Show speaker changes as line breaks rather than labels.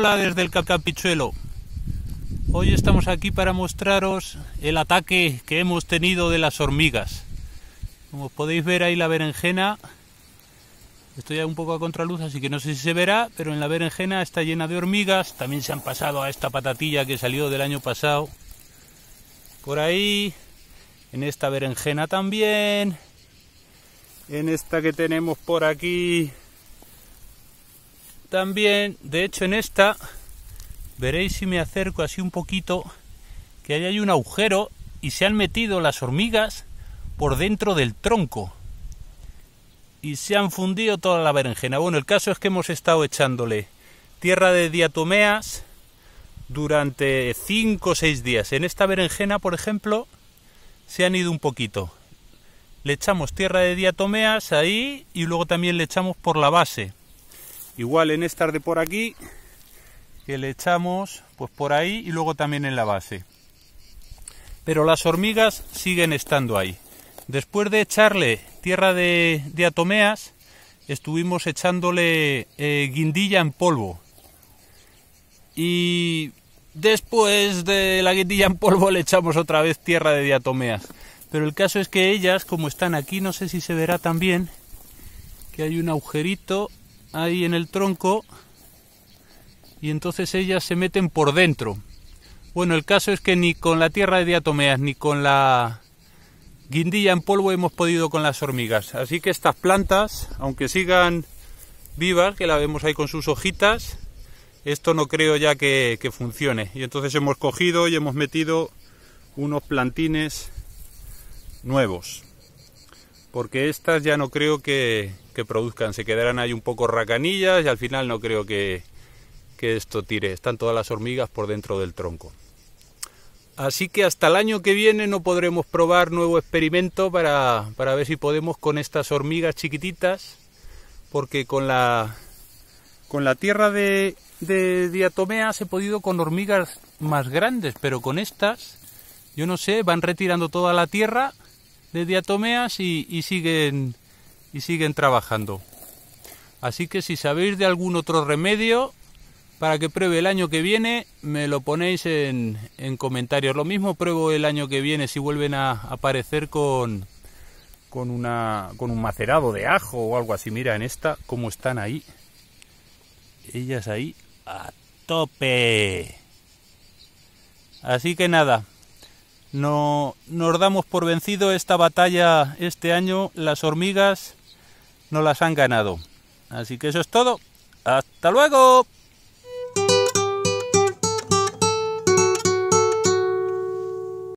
Hola desde el Capcapichuelo. Hoy estamos aquí para mostraros el ataque que hemos tenido de las hormigas. Como podéis ver ahí la berenjena, estoy un poco a contraluz así que no sé si se verá, pero en la berenjena está llena de hormigas, también se han pasado a esta patatilla que salió del año pasado. Por ahí, en esta berenjena también, en esta que tenemos por aquí, también, de hecho en esta, veréis si me acerco así un poquito, que ahí hay un agujero y se han metido las hormigas por dentro del tronco. Y se han fundido toda la berenjena. Bueno, el caso es que hemos estado echándole tierra de diatomeas durante 5 o 6 días. En esta berenjena, por ejemplo, se han ido un poquito. Le echamos tierra de diatomeas ahí y luego también le echamos por la base. Igual en estas de por aquí, que le echamos pues por ahí y luego también en la base. Pero las hormigas siguen estando ahí. Después de echarle tierra de, diatomeas, estuvimos echándole eh, guindilla en polvo. Y después de la guindilla en polvo le echamos otra vez tierra de diatomeas. Pero el caso es que ellas, como están aquí, no sé si se verá también, que hay un agujerito ahí en el tronco y entonces ellas se meten por dentro. Bueno, el caso es que ni con la tierra de diatomeas ni con la guindilla en polvo hemos podido con las hormigas. Así que estas plantas, aunque sigan vivas, que la vemos ahí con sus hojitas, esto no creo ya que, que funcione. Y entonces hemos cogido y hemos metido unos plantines nuevos. Porque estas ya no creo que, que produzcan. Se quedarán ahí un poco racanillas y al final no creo que, que esto tire. Están todas las hormigas por dentro del tronco. Así que hasta el año que viene no podremos probar nuevo experimento para, para ver si podemos con estas hormigas chiquititas, porque con la, con la tierra de, diatomeas he podido con hormigas más grandes, pero con estas, yo no sé, van retirando toda la tierra de diatomeas y siguen y siguen trabajando. Así que si sabéis de algún otro remedio para que pruebe el año que viene, me lo ponéis en, en comentarios. Lo mismo pruebo el año que viene si vuelven a aparecer con, con, una, con un macerado de ajo o algo así. Mira en esta cómo están ahí. Ellas ahí a tope. Así que nada, no, nos damos por vencido esta batalla este año. Las hormigas no las han ganado. Así que eso es todo. Hasta luego.